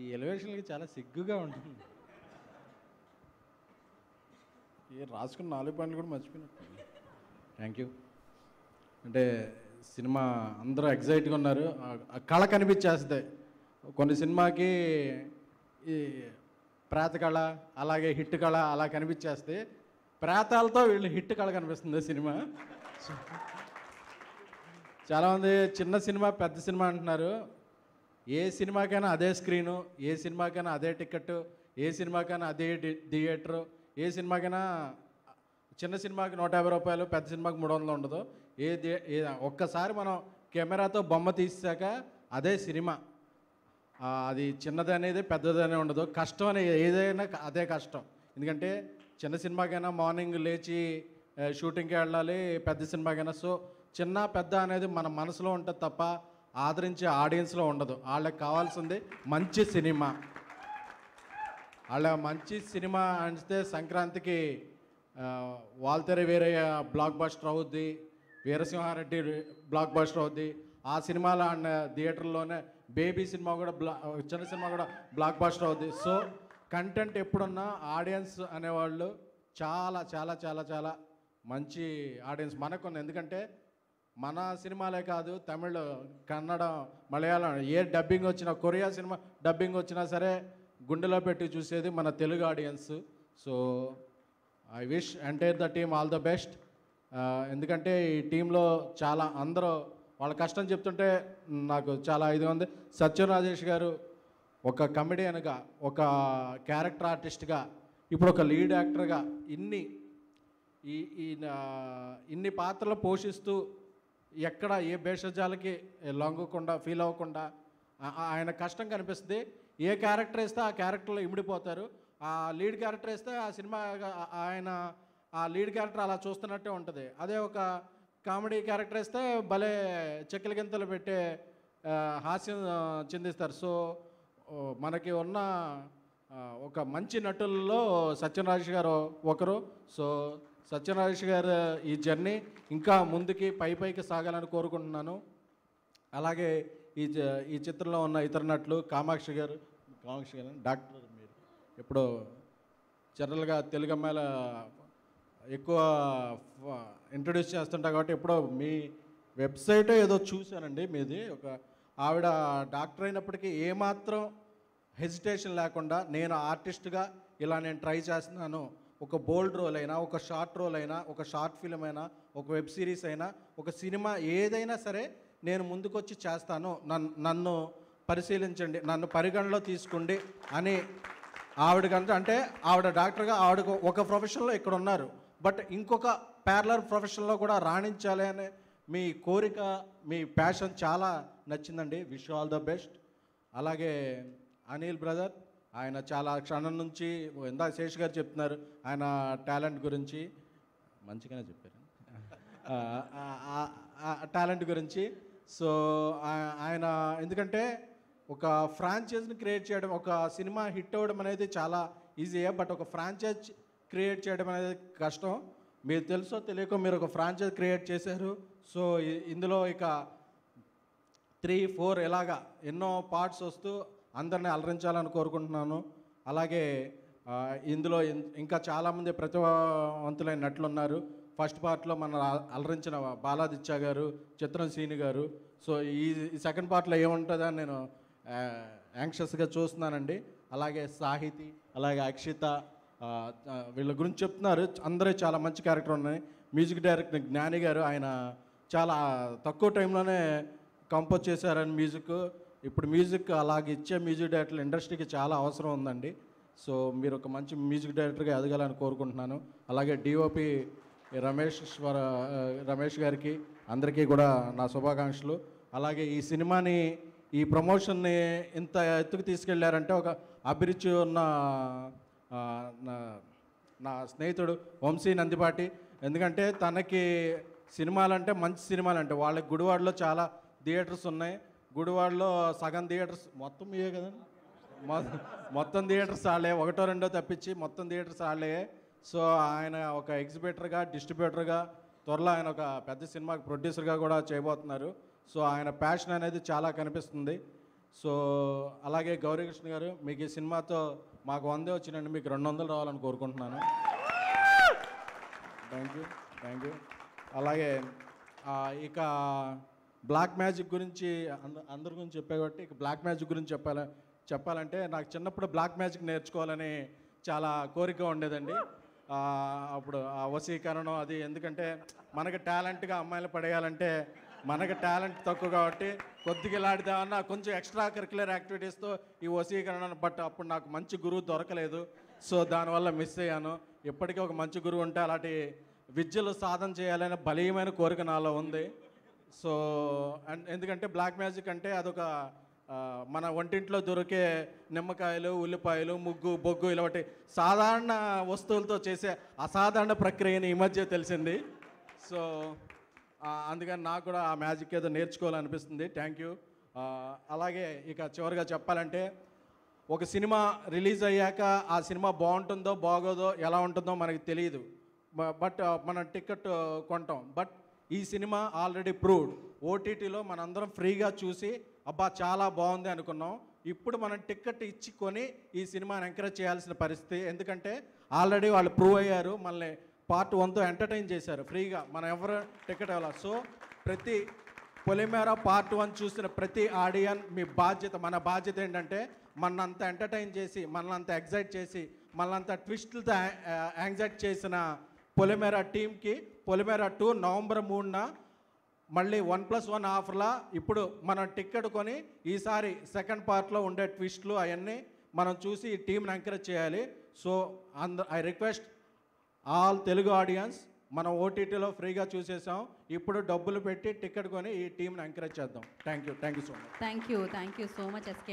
ఈ ఎలివేషన్కి చాలా సిగ్గుగా ఉంటుంది ఈ రాసుకున్న నాలుగు పాయింట్లు కూడా మర్చిపోయినట్టు థ్యాంక్ యూ అంటే సినిమా అందరూ ఎగ్జైట్గా ఉన్నారు కళ కనిపించేస్తుంది కొన్ని సినిమాకి ఈ ప్రాత కళ అలాగే హిట్ కళ అలా కనిపించేస్తే ప్రాతాలతో వీళ్ళు హిట్ కళ కనిపిస్తుంది సినిమా చాలామంది చిన్న సినిమా పెద్ద సినిమా అంటున్నారు ఏ సినిమాకైనా అదే స్క్రీను ఏ సినిమాకైనా అదే టికెట్ ఏ సినిమాకైనా అదే థియేటరు ఏ సినిమాకైనా చిన్న సినిమాకి నూట యాభై రూపాయలు పెద్ద సినిమాకి మూడు వందలు ఉండదు ఏ ఒక్కసారి మనం కెమెరాతో బొమ్మ తీసాక అదే సినిమా అది చిన్నది అనేది పెద్దది అనేది ఉండదు కష్టం అనేది ఏదైనా అదే కష్టం ఎందుకంటే చిన్న సినిమాకైనా మార్నింగ్ లేచి షూటింగ్కి వెళ్ళాలి పెద్ద సినిమాకైనా సో చిన్న పెద్ద అనేది మన మనసులో ఉంటుంది తప్ప ఆదరించే ఆడియన్స్లో ఉండదు వాళ్ళకి కావాల్సింది మంచి సినిమా వాళ్ళ మంచి సినిమా అంటే సంక్రాంతికి వాల్తెర వేరే బ్లాక్ బస్టర్ అవుద్ది వీరసింహారెడ్డి బ్లాక్ బస్టర్ అవుద్ది ఆ సినిమాలో ఆడిన థియేటర్లోనే బేబీ సినిమా కూడా బ్లా చిన్న సినిమా కూడా బ్లాక్ బస్టర్ అవుద్ది సో కంటెంట్ ఎప్పుడున్నా ఆడియన్స్ అనేవాళ్ళు చాలా చాలా చాలా చాలా మంచి ఆడియన్స్ మనకు ఎందుకంటే మన సినిమాలే కాదు తమిళ్ కన్నడ మలయాళం ఏ డబ్బింగ్ వచ్చినా కొరియా సినిమా డబ్బింగ్ వచ్చినా సరే గుండెలో పెట్టి చూసేది మన Telugu audience so I wish entire the team all the best ఎందుకంటే ఈ టీంలో చాలా అందరూ వాళ్ళ కష్టం చెప్తుంటే నాకు చాలా ఇదిగా ఉంది సత్యం రాజేష్ గారు ఒక కమెడియన్గా ఒక క్యారెక్టర్ ఆర్టిస్ట్గా ఇప్పుడు ఒక లీడ్ యాక్టర్గా ఇన్ని ఈ ఇన్ని పాత్రలు పోషిస్తూ ఎక్కడ ఏ భేషజాలకి లొంగకుండా ఫీల్ అవ్వకుండా ఆయన కష్టం కనిపిస్తుంది ఏ క్యారెక్టర్ వేస్తే ఆ క్యారెక్టర్లో ఇమిడిపోతారు ఆ లీడ్ క్యారెక్టర్ వేస్తే ఆ సినిమా ఆయన ఆ లీడ్ క్యారెక్టర్ అలా చూస్తున్నట్టే ఉంటుంది అదే ఒక కామెడీ క్యారెక్టర్ వేస్తే భలే చెక్కల గింతలు పెట్టే హాస్యం చెందిస్తారు సో మనకి ఉన్న ఒక మంచి నటుల్లో సత్యనారాజ్ గారు ఒకరు సో సత్యనారాయణ గారు ఈ జర్నీ ఇంకా ముందుకి పై పైకి సాగాలని కోరుకుంటున్నాను అలాగే ఈ ఈ చిత్రంలో ఉన్న ఇతర నటులు కామాక్షి గారు కామాక్షి గారు డాక్టర్ మీరు ఇప్పుడు జనరల్గా తెలుగు అమ్మాయిల ఎక్కువ ఇంట్రడ్యూస్ చేస్తుంటా కాబట్టి ఎప్పుడో మీ వెబ్సైట్ ఏదో చూశానండి మీది ఒక ఆవిడ డాక్టర్ అయినప్పటికీ ఏమాత్రం హెజిటేషన్ లేకుండా నేను ఆర్టిస్ట్గా ఇలా నేను ట్రై చేస్తున్నాను ఒక బోల్డ్ రోల్ అయినా ఒక షార్ట్ రోల్ అయినా ఒక షార్ట్ ఫిల్మ్ అయినా ఒక వెబ్ సిరీస్ అయినా ఒక సినిమా ఏదైనా సరే నేను ముందుకొచ్చి చేస్తాను నన్ను పరిశీలించండి నన్ను పరిగణలో తీసుకోండి అని ఆవిడకంటే అంటే ఆవిడ డాక్టర్గా ఆవిడ ఒక ప్రొఫెషన్లో ఇక్కడ ఉన్నారు బట్ ఇంకొక ప్యార్లర్ ప్రొఫెషన్లో కూడా రాణించాలి అనే మీ కోరిక మీ ప్యాషన్ చాలా నచ్చిందండి విష్ ఆల్ ద బెస్ట్ అలాగే అనిల్ బ్రదర్ ఆయన చాలా క్షణం నుంచి ఇందాక శేష్ గారు చెప్తున్నారు ఆయన టాలెంట్ గురించి మంచిగానే చెప్పారు టాలెంట్ గురించి సో ఆయన ఎందుకంటే ఒక ఫ్రాంచైజ్ని క్రియేట్ చేయడం ఒక సినిమా హిట్ అవ్వడం అనేది చాలా ఈజీ బట్ ఒక ఫ్రాంచైజ్ క్రియేట్ చేయడం అనేది కష్టం మీరు తెలుసో తెలియకో మీరు ఒక ఫ్రాంచైజ్ క్రియేట్ చేశారు సో ఇందులో ఇక త్రీ ఫోర్ ఇలాగా ఎన్నో పార్ట్స్ వస్తూ అందరినీ అలరించాలని కోరుకుంటున్నాను అలాగే ఇందులో ఇంకా చాలామంది ప్రతిభావంతులైన నటులు ఉన్నారు ఫస్ట్ పార్ట్లో మన అలరించిన బాలాదిత్య గారు చిత్రం సీని గారు సో ఈ సెకండ్ పార్ట్లో ఏముంటుందని నేను యాంక్షస్గా చూస్తున్నానండి అలాగే సాహితి అలాగే అక్షిత వీళ్ళ గురించి చెప్తున్నారు అందరూ చాలా మంచి క్యారెక్టర్ ఉన్నాయి మ్యూజిక్ డైరెక్టర్ జ్ఞాని గారు ఆయన చాలా తక్కువ టైంలోనే కంపోజ్ చేశారని మ్యూజిక్ ఇప్పుడు మ్యూజిక్ అలాగే ఇచ్చే మ్యూజిక్ డైరెక్టర్లు ఇండస్ట్రీకి చాలా అవసరం ఉందండి సో మీరు ఒక మంచి మ్యూజిక్ డైరెక్టర్గా ఎదగాలని కోరుకుంటున్నాను అలాగే డిఓపి రమేష్ రమేష్ గారికి అందరికీ కూడా నా శుభాకాంక్షలు అలాగే ఈ సినిమాని ఈ ప్రమోషన్ని ఇంత ఎత్తుకు తీసుకెళ్లారంటే ఒక అభిరుచి ఉన్న నా స్నేహితుడు వంశీ నందిపాటి ఎందుకంటే తనకి సినిమాలంటే మంచి సినిమాలంటే వాళ్ళకి గుడివాడలో చాలా థియేటర్స్ ఉన్నాయి గుడివాడలో సగం థియేటర్స్ మొత్తం మీయే కదండి మొత్తం థియేటర్స్ వాళ్ళే ఒకటో రెండో తప్పించి మొత్తం థియేటర్స్ వాళ్ళే సో ఆయన ఒక ఎగ్జిబిటర్గా డిస్ట్రిబ్యూటర్గా త్వరలో ఆయన ఒక పెద్ద సినిమాకి ప్రొడ్యూసర్గా కూడా చేయబోతున్నారు సో ఆయన ప్యాషన్ అనేది చాలా కనిపిస్తుంది సో అలాగే గౌరీకృష్ణ గారు మీకు ఈ సినిమాతో మాకు వందే వచ్చినండి మీకు రెండు వందలు రావాలని కోరుకుంటున్నాను థ్యాంక్ యూ థ్యాంక్ యూ అలాగే ఇక బ్లాక్ మ్యాజిక్ గురించి అంద అందరి గురించి చెప్పే కాబట్టి ఇక బ్లాక్ మ్యాజిక్ గురించి చెప్పాలి చెప్పాలంటే నాకు చిన్నప్పుడు బ్లాక్ మ్యాజిక్ నేర్చుకోవాలని చాలా కోరిక ఉండేదండి అప్పుడు ఆ వసీకరణం అది ఎందుకంటే మనకి టాలెంట్గా అమ్మాయిలు పడేయాలంటే మనకి టాలెంట్ తక్కువ కాబట్టి కొద్దిగా లాడిదామన్నా కొంచెం ఎక్స్ట్రా కరిక్యులర్ యాక్టివిటీస్తో ఈ వసీకరణ బట్ అప్పుడు నాకు మంచి గురువు దొరకలేదు సో దానివల్ల మిస్ అయ్యాను ఇప్పటికీ ఒక మంచి గురువు ఉంటే అలాంటి విద్యలు సాధన చేయాలనే బలీయమైన కోరిక నాలో ఉంది సో అండ్ ఎందుకంటే బ్లాక్ మ్యాజిక్ అంటే అదొక మన వంటింట్లో దొరికే నిమ్మకాయలు ఉల్లిపాయలు ముగ్గు బొగ్గు ఇలాంటి సాధారణ వస్తువులతో చేసే అసాధారణ ప్రక్రియని ఈ మధ్య తెలిసింది సో అందుకని నాకు కూడా ఆ మ్యాజిక్ ఏదో నేర్చుకోవాలనిపిస్తుంది థ్యాంక్ యూ అలాగే ఇక చివరిగా చెప్పాలంటే ఒక సినిమా రిలీజ్ అయ్యాక ఆ సినిమా బాగుంటుందో బాగోదో ఎలా ఉంటుందో మనకి తెలియదు బట్ మనం టికెట్ కొంటాం బట్ ఈ సినిమా ఆల్రెడీ ప్రూవ్డ్ ఓటీటీలో మనందరం ఫ్రీగా చూసి అబ్బా చాలా బాగుంది అనుకున్నాం ఇప్పుడు మనం టికెట్ ఇచ్చుకొని ఈ సినిమాని ఎంకరేజ్ చేయాల్సిన పరిస్థితి ఎందుకంటే ఆల్రెడీ వాళ్ళు ప్రూవ్ అయ్యారు మనల్ని పార్ట్ వన్తో ఎంటర్టైన్ చేశారు ఫ్రీగా మనం ఎవరు టికెట్ ఇవ్వాలి సో ప్రతి పొలిమేర పార్ట్ వన్ చూసిన ప్రతి ఆడియన్ మీ బాధ్యత మన బాధ్యత ఏంటంటే మనంత ఎంటర్టైన్ చేసి అంత ఎగ్జైట్ చేసి మనంత ట్విస్ట్లతో యాంగ్జైట్ చేసిన పొలిమేర టీంకి పొలిమేర టూ నవంబర్ మూడున మళ్ళీ వన్ ప్లస్ వన్ ఆఫర్లా ఇప్పుడు మనం టిక్కెట్ కొని ఈసారి సెకండ్ పార్ట్లో ఉండే ట్విస్ట్లు అవన్నీ మనం చూసి ఈ టీంని ఎంకరేజ్ చేయాలి so and I request all Telugu audience మనం ఓటీటీలో ఫ్రీగా చూసేసాం ఇప్పుడు డబ్బులు పెట్టి టికెట్ కొని ఈ టీంని ఎంకరేజ్ చేద్దాం thank you thank you so much thank you thank you so much SK